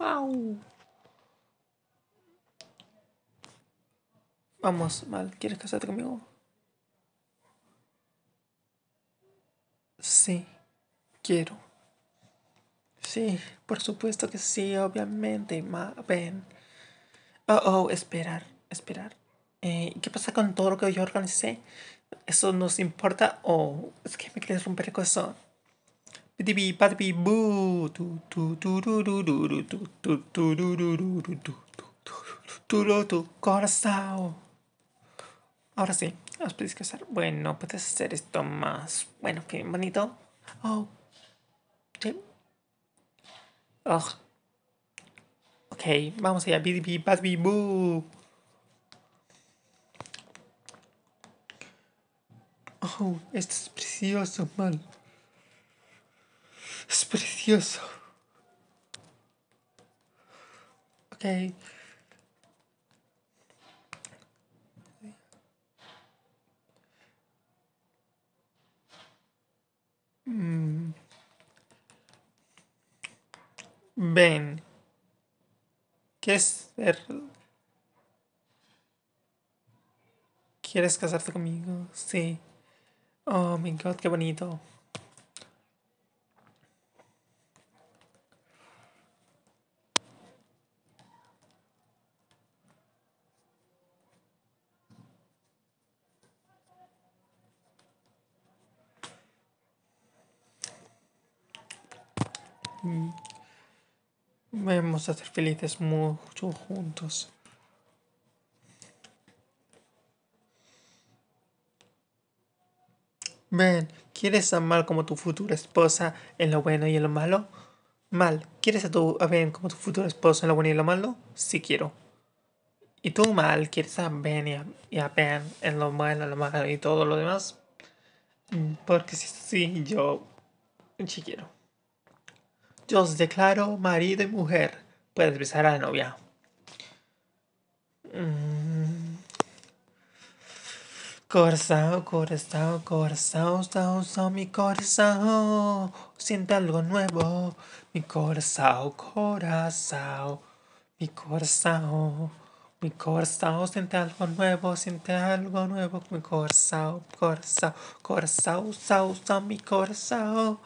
Wow. Vamos, Mal, ¿quieres casarte conmigo? Sí, quiero. Sí, por supuesto que sí, obviamente, Ma ven. Oh, oh, esperar, esperar. Eh, ¿Qué pasa con todo lo que yo organicé? ¿Eso nos importa? ¿O oh, es que me quieres romper el corazón? Tu, tu, Tu, tu, Tu, tu, Corazón. Ahora sí, os podéis casar. Bueno, puedes hacer esto más. Bueno, qué bonito. Oh. Ok, vamos allá. Bidibi, boo. Oh, esto es precioso, mal. Ok. Mm. Ven. ¿Quieres ser? ¿Quieres casarte conmigo? Sí. Oh, mi God, qué bonito. Mm. Vamos a ser felices mucho juntos. Ven, ¿quieres mal como tu futura esposa en lo bueno y en lo malo? Mal, ¿quieres a tu Ben como tu futuro esposa en lo bueno y en lo malo? Sí quiero. ¿Y tú, Mal, quieres a Ben y a, Ben en lo bueno, en lo malo y todo lo demás? Mm, porque si sí, yo sí quiero yo os declaro marido y mujer. Puedes besar a la novia. Mm. Corazón, corazón, corazón, corazón, mi corazón, siente algo nuevo, mi corazón, corazón, mi corazón, mi corazón, siente algo nuevo, siente algo nuevo, mi corazón, corazón, corazón, corazón, mi corazón,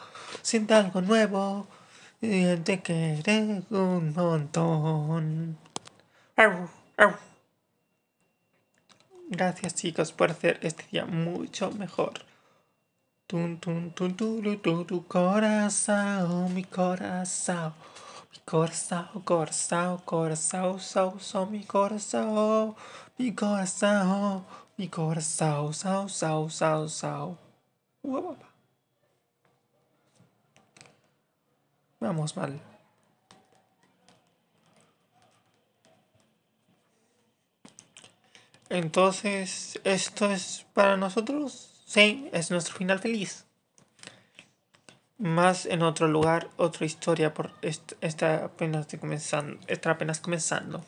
siente algo nuevo y te querés un montón. Gracias chicos por hacer este día mucho mejor. Tun, tun, tu, tu, tu, corazón, mi corazón. Mi corazón, corazón, corazón, corazón, corazón, mi corazón. Mi corazón, mi corazón, sao, sao, sao, Vamos mal. Entonces, ¿esto es para nosotros? Sí, es nuestro final feliz. Más en otro lugar, otra historia por esta, apenas comenzando. Está apenas comenzando.